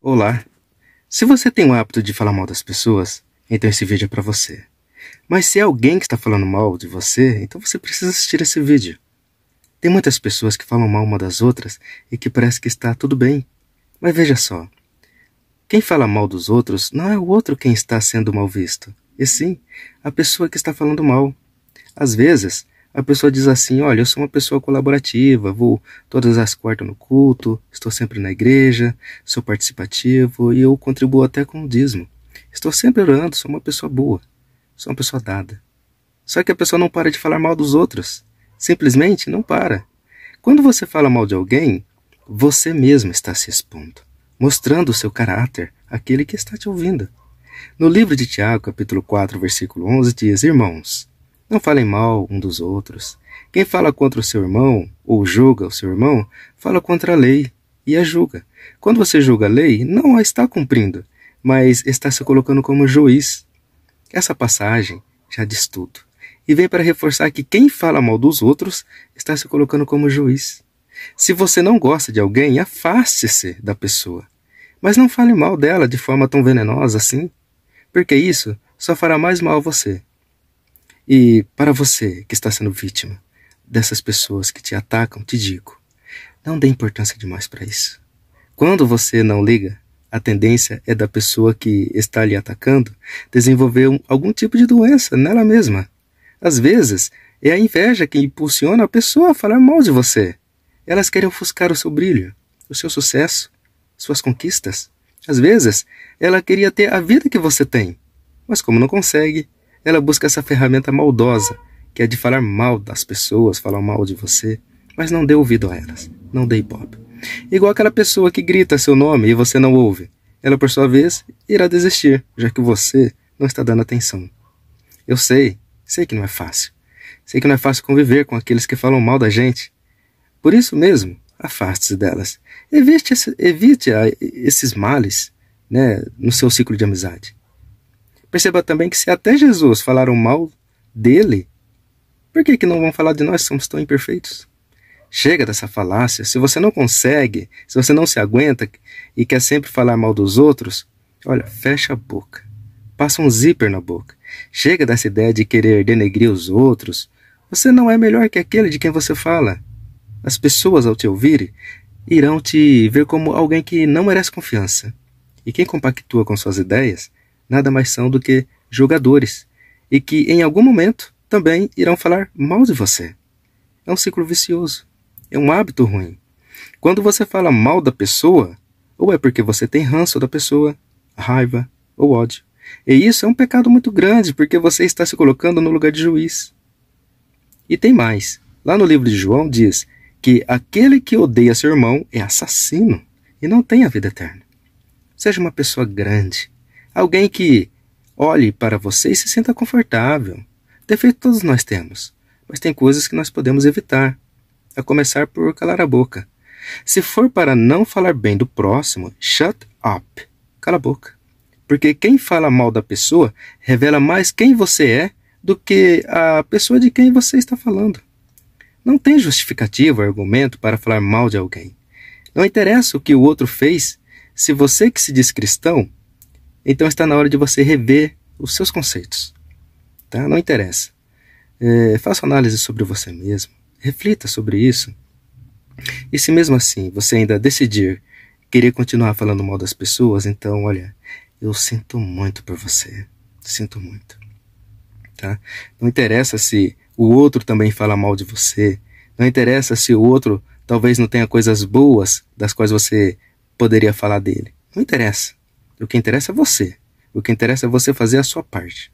Olá! Se você tem o hábito de falar mal das pessoas, então esse vídeo é para você. Mas se é alguém que está falando mal de você, então você precisa assistir esse vídeo. Tem muitas pessoas que falam mal uma das outras e que parece que está tudo bem. Mas veja só, quem fala mal dos outros não é o outro quem está sendo mal visto, e sim a pessoa que está falando mal. Às vezes, a pessoa diz assim: Olha, eu sou uma pessoa colaborativa, vou todas as quartas no culto, estou sempre na igreja, sou participativo e eu contribuo até com o dízimo. Estou sempre orando, sou uma pessoa boa, sou uma pessoa dada. Só que a pessoa não para de falar mal dos outros, simplesmente não para. Quando você fala mal de alguém, você mesmo está se expondo, mostrando o seu caráter àquele que está te ouvindo. No livro de Tiago, capítulo 4, versículo 11, diz: Irmãos, não falem mal um dos outros. Quem fala contra o seu irmão, ou julga o seu irmão, fala contra a lei e a julga. Quando você julga a lei, não a está cumprindo, mas está se colocando como juiz. Essa passagem já diz tudo. E vem para reforçar que quem fala mal dos outros está se colocando como juiz. Se você não gosta de alguém, afaste-se da pessoa. Mas não fale mal dela de forma tão venenosa assim, porque isso só fará mais mal a você. E para você que está sendo vítima dessas pessoas que te atacam, te digo: não dê importância demais para isso. Quando você não liga, a tendência é da pessoa que está lhe atacando desenvolver algum tipo de doença nela mesma. Às vezes, é a inveja que impulsiona a pessoa a falar mal de você. Elas querem ofuscar o seu brilho, o seu sucesso, suas conquistas. Às vezes, ela queria ter a vida que você tem, mas como não consegue, ela busca essa ferramenta maldosa, que é de falar mal das pessoas, falar mal de você, mas não dê ouvido a elas, não dê ibope. Igual aquela pessoa que grita seu nome e você não ouve. Ela, por sua vez, irá desistir, já que você não está dando atenção. Eu sei, sei que não é fácil. Sei que não é fácil conviver com aqueles que falam mal da gente. Por isso mesmo, afaste-se delas. Evite, esse, evite a, esses males né, no seu ciclo de amizade. Perceba também que se até Jesus falaram mal dele, por que, que não vão falar de nós somos tão imperfeitos? Chega dessa falácia. Se você não consegue, se você não se aguenta e quer sempre falar mal dos outros, olha, fecha a boca. Passa um zíper na boca. Chega dessa ideia de querer denegrir os outros. Você não é melhor que aquele de quem você fala. As pessoas, ao te ouvirem, irão te ver como alguém que não merece confiança. E quem compactua com suas ideias nada mais são do que jogadores e que em algum momento também irão falar mal de você. É um ciclo vicioso, é um hábito ruim. Quando você fala mal da pessoa, ou é porque você tem ranço da pessoa, raiva ou ódio. E isso é um pecado muito grande, porque você está se colocando no lugar de juiz. E tem mais. Lá no livro de João diz que aquele que odeia seu irmão é assassino e não tem a vida eterna. Seja uma pessoa grande, Alguém que olhe para você e se sinta confortável. Defeito todos nós temos, mas tem coisas que nós podemos evitar, a começar por calar a boca. Se for para não falar bem do próximo, shut up. Cala a boca. Porque quem fala mal da pessoa revela mais quem você é do que a pessoa de quem você está falando. Não tem justificativo, argumento para falar mal de alguém. Não interessa o que o outro fez, se você que se diz cristão então está na hora de você rever os seus conceitos. Tá? Não interessa. É, faça análise sobre você mesmo, reflita sobre isso. E se mesmo assim você ainda decidir querer continuar falando mal das pessoas, então olha, eu sinto muito por você. Sinto muito. Tá? Não interessa se o outro também fala mal de você. Não interessa se o outro talvez não tenha coisas boas das quais você poderia falar dele. Não interessa. O que interessa é você. O que interessa é você fazer a sua parte.